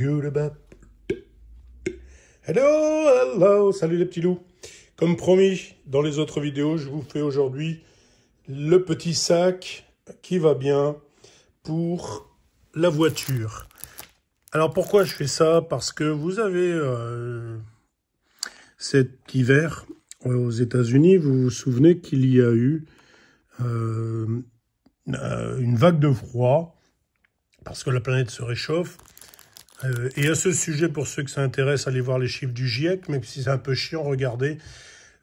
Hello, hello, salut les petits loups. Comme promis dans les autres vidéos, je vous fais aujourd'hui le petit sac qui va bien pour la voiture. Alors pourquoi je fais ça Parce que vous avez euh, cet hiver aux États-Unis, vous vous souvenez qu'il y a eu euh, euh, une vague de froid parce que la planète se réchauffe euh, et à ce sujet, pour ceux que ça intéresse, allez voir les chiffres du GIEC, même si c'est un peu chiant, regardez,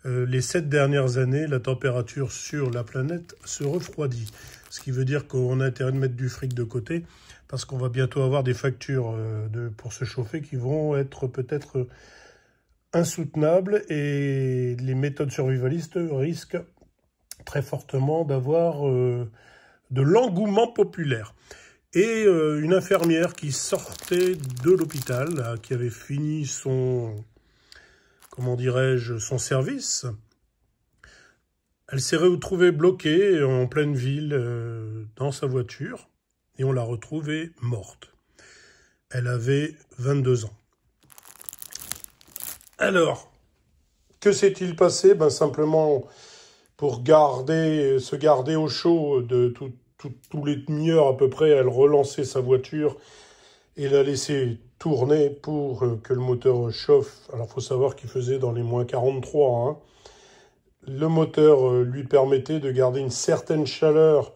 euh, les sept dernières années, la température sur la planète se refroidit. Ce qui veut dire qu'on a intérêt de mettre du fric de côté, parce qu'on va bientôt avoir des factures euh, pour se chauffer qui vont être peut-être insoutenables, et les méthodes survivalistes risquent très fortement d'avoir de l'engouement populaire et euh, une infirmière qui sortait de l'hôpital, euh, qui avait fini son, comment dirais-je, son service. Elle s'est retrouvée bloquée euh, en pleine ville dans sa voiture et on l'a retrouvée morte. Elle avait 22 ans. Alors, que s'est-il passé ben Simplement pour garder, se garder au chaud de toute toutes tous les demi-heures à peu près, elle relançait sa voiture et la laissait tourner pour euh, que le moteur chauffe. Alors faut savoir qu'il faisait dans les moins 43. Hein. Le moteur euh, lui permettait de garder une certaine chaleur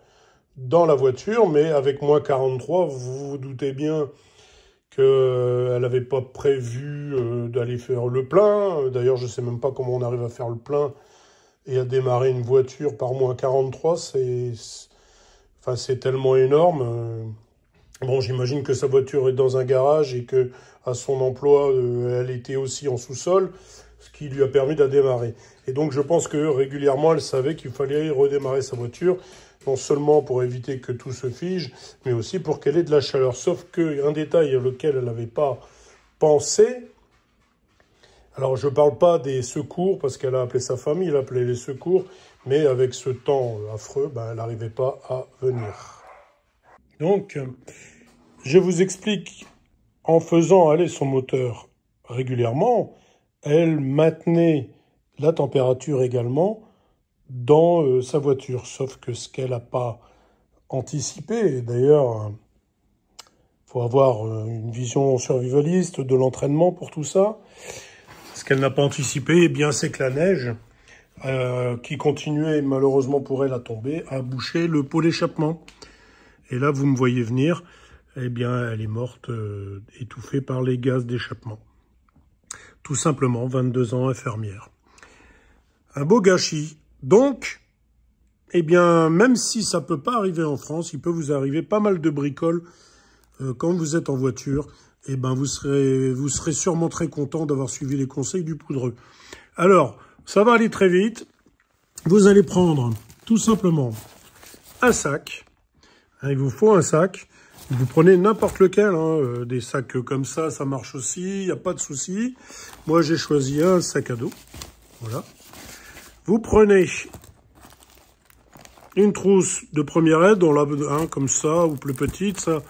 dans la voiture, mais avec moins 43, vous vous doutez bien qu'elle euh, n'avait pas prévu d'aller faire le plein. D'ailleurs, je ne sais même pas comment on arrive à faire le plein et à démarrer une voiture par moins 43. C'est Enfin, c'est tellement énorme. Euh, bon, j'imagine que sa voiture est dans un garage et que à son emploi, euh, elle était aussi en sous-sol, ce qui lui a permis de la démarrer. Et donc, je pense que régulièrement, elle savait qu'il fallait redémarrer sa voiture, non seulement pour éviter que tout se fige, mais aussi pour qu'elle ait de la chaleur. Sauf qu'un détail auquel elle n'avait pas pensé, alors je ne parle pas des secours, parce qu'elle a appelé sa famille, elle a appelé les secours, mais avec ce temps affreux, ben, elle n'arrivait pas à venir. Donc, je vous explique, en faisant aller son moteur régulièrement, elle maintenait la température également dans euh, sa voiture, sauf que ce qu'elle n'a pas anticipé, d'ailleurs, il hein, faut avoir euh, une vision survivaliste de l'entraînement pour tout ça, ce qu'elle n'a pas anticipé, eh bien, c'est que la neige, euh, qui continuait malheureusement pour elle à tomber, a bouché le pot d'échappement. Et là, vous me voyez venir, eh bien, elle est morte, euh, étouffée par les gaz d'échappement. Tout simplement, 22 ans, infirmière. Un beau gâchis. Donc, eh bien, même si ça ne peut pas arriver en France, il peut vous arriver pas mal de bricoles euh, quand vous êtes en voiture eh ben vous serez, vous serez sûrement très content d'avoir suivi les conseils du poudreux. Alors, ça va aller très vite. Vous allez prendre tout simplement un sac. Hein, il vous faut un sac. Vous prenez n'importe lequel, hein. Euh, des sacs comme ça, ça marche aussi, il n'y a pas de souci. Moi, j'ai choisi un sac à dos. Voilà. Vous prenez une trousse de première aide, Dans l'a hein, comme ça, ou plus petite, ça,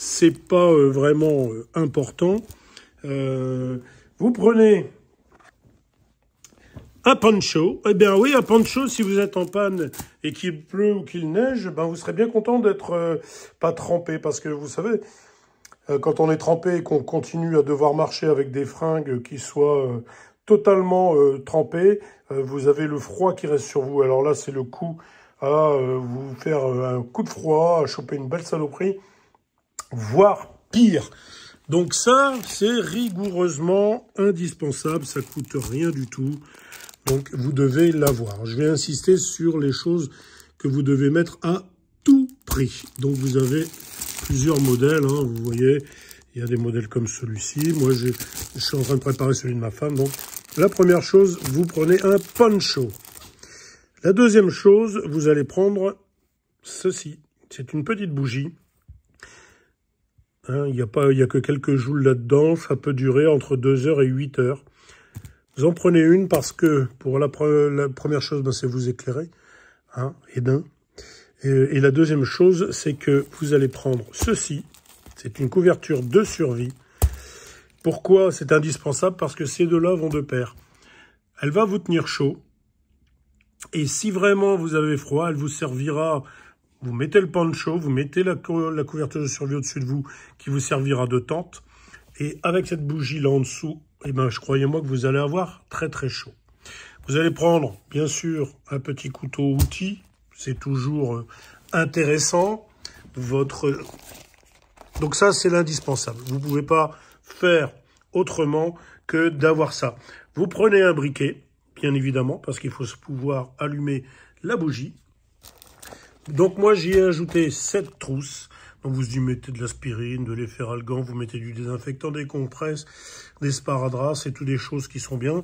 c'est pas euh, vraiment euh, important. Euh, vous prenez un poncho. Eh bien oui, un poncho, si vous êtes en panne et qu'il pleut ou qu'il neige, ben, vous serez bien content d'être pas trempé. Parce que vous savez, quand on est trempé et qu'on continue à devoir marcher avec des fringues qui soient totalement trempées, vous avez le froid qui reste sur vous. Alors là, c'est le coup à vous faire un coup de froid, à choper une belle saloperie voire pire. Donc ça, c'est rigoureusement indispensable, ça coûte rien du tout. Donc vous devez l'avoir. Je vais insister sur les choses que vous devez mettre à tout prix. Donc vous avez plusieurs modèles, hein. vous voyez, il y a des modèles comme celui-ci. Moi, je suis en train de préparer celui de ma femme. Donc la première chose, vous prenez un poncho. La deuxième chose, vous allez prendre ceci. C'est une petite bougie. Hein, il n'y a, pas, il y a que quelques joules là-dedans. Ça peut durer entre 2 heures et 8 heures. Vous en prenez une parce que, pour la, première chose, ben, c'est vous éclairer. Hein, et d'un. et la deuxième chose, c'est que vous allez prendre ceci. C'est une couverture de survie. Pourquoi c'est indispensable Parce que ces deux-là vont de pair. Elle va vous tenir chaud. Et si vraiment vous avez froid, elle vous servira vous mettez le pancho, vous mettez la, couverture de survie au-dessus de vous qui vous servira de tente. Et avec cette bougie là en dessous, eh ben, je croyais moi que vous allez avoir très très chaud. Vous allez prendre, bien sûr, un petit couteau outil. C'est toujours euh, intéressant. Votre... Donc ça, c'est l'indispensable. Vous ne pouvez pas faire autrement que d'avoir ça. Vous prenez un briquet, bien évidemment, parce qu'il faut pouvoir allumer la bougie. Donc moi j'y ai ajouté 7 trousses. Donc vous y mettez de l'aspirine, de l'efferalgan, vous mettez du désinfectant, des compresses, des sparadras, c'est toutes des choses qui sont bien.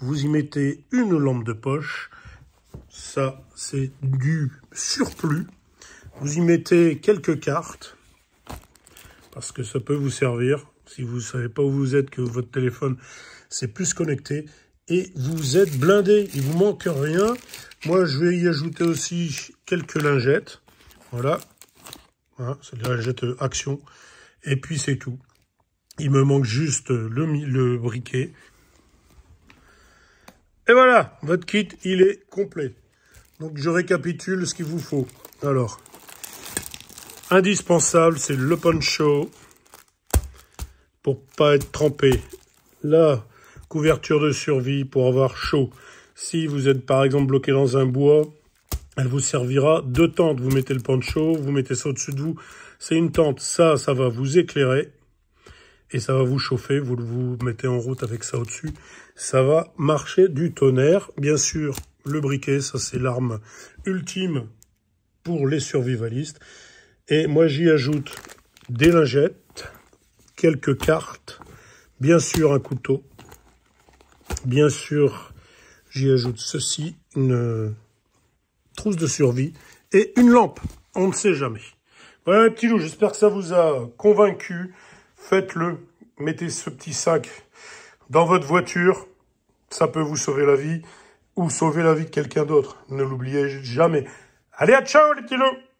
Vous y mettez une lampe de poche, ça c'est du surplus. Vous y mettez quelques cartes, parce que ça peut vous servir. Si vous ne savez pas où vous êtes, que votre téléphone s'est plus connecté, et vous êtes blindé. Il vous manque rien. Moi, je vais y ajouter aussi quelques lingettes. Voilà. voilà hein, c'est des lingettes Action. Et puis, c'est tout. Il me manque juste le, le briquet. Et voilà, votre kit, il est complet. Donc, je récapitule ce qu'il vous faut. Alors, indispensable, c'est le poncho pour pas être trempé. Là, couverture de survie pour avoir chaud. Si vous êtes par exemple bloqué dans un bois, elle vous servira de tente. Vous mettez le pancho, vous mettez ça au-dessus de vous. C'est une tente. Ça, ça va vous éclairer et ça va vous chauffer. Vous vous mettez en route avec ça au-dessus. Ça va marcher du tonnerre. Bien sûr, le briquet, ça c'est l'arme ultime pour les survivalistes. Et moi, j'y ajoute des lingettes, quelques cartes, bien sûr un couteau, Bien sûr, j'y ajoute ceci, une trousse de survie et une lampe. On ne sait jamais. Voilà les petits loups, j'espère que ça vous a convaincu. Faites-le, mettez ce petit sac dans votre voiture. Ça peut vous sauver la vie ou sauver la vie de quelqu'un d'autre. Ne l'oubliez jamais. Allez, à ciao les petits loups